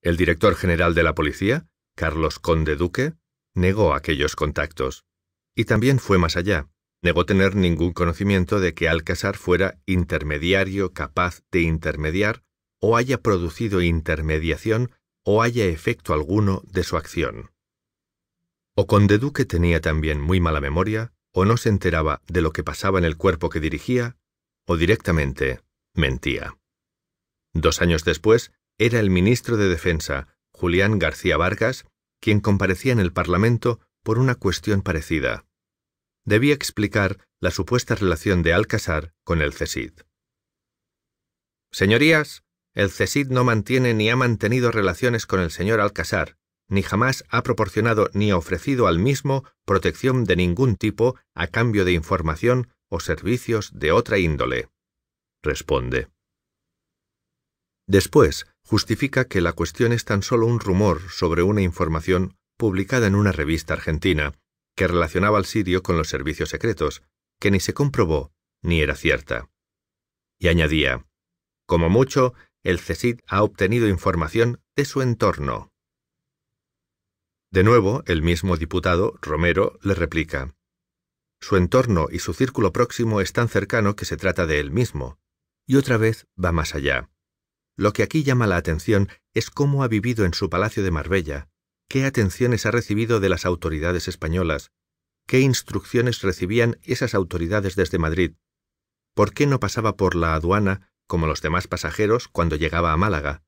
El director general de la policía, Carlos Conde Duque, negó aquellos contactos. Y también fue más allá. Negó tener ningún conocimiento de que Alcázar fuera intermediario capaz de intermediar o haya producido intermediación o haya efecto alguno de su acción. O Conde Duque tenía también muy mala memoria, o no se enteraba de lo que pasaba en el cuerpo que dirigía, o directamente mentía. Dos años después, era el ministro de Defensa, Julián García Vargas, quien comparecía en el Parlamento por una cuestión parecida. Debía explicar la supuesta relación de Alcázar con el CESID. Señorías, el CESID no mantiene ni ha mantenido relaciones con el señor Alcázar, ni jamás ha proporcionado ni ofrecido al mismo protección de ningún tipo a cambio de información o servicios de otra índole. Responde. Después, justifica que la cuestión es tan solo un rumor sobre una información publicada en una revista argentina que relacionaba al sirio con los servicios secretos, que ni se comprobó ni era cierta. Y añadía, como mucho, el CESID ha obtenido información de su entorno. De nuevo, el mismo diputado, Romero, le replica, su entorno y su círculo próximo es tan cercano que se trata de él mismo, y otra vez va más allá. Lo que aquí llama la atención es cómo ha vivido en su palacio de Marbella, qué atenciones ha recibido de las autoridades españolas, qué instrucciones recibían esas autoridades desde Madrid, por qué no pasaba por la aduana como los demás pasajeros cuando llegaba a Málaga,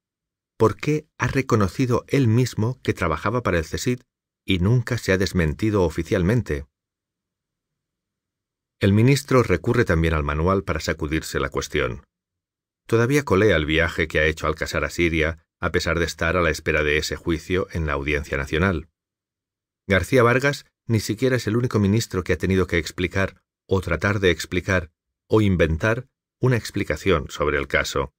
por qué ha reconocido él mismo que trabajaba para el CESID y nunca se ha desmentido oficialmente. El ministro recurre también al manual para sacudirse la cuestión. Todavía colea el viaje que ha hecho al casar a Siria, a pesar de estar a la espera de ese juicio en la Audiencia Nacional. García Vargas ni siquiera es el único ministro que ha tenido que explicar, o tratar de explicar, o inventar una explicación sobre el caso.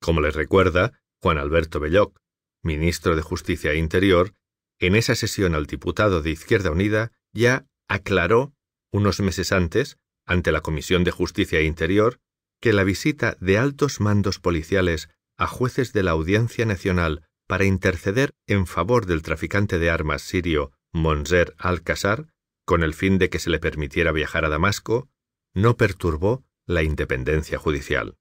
Como les recuerda Juan Alberto Belloc, ministro de Justicia e Interior, en esa sesión al diputado de Izquierda Unida ya aclaró, unos meses antes, ante la Comisión de Justicia e Interior, que la visita de altos mandos policiales a jueces de la Audiencia Nacional para interceder en favor del traficante de armas sirio Monser al con el fin de que se le permitiera viajar a Damasco, no perturbó la independencia judicial.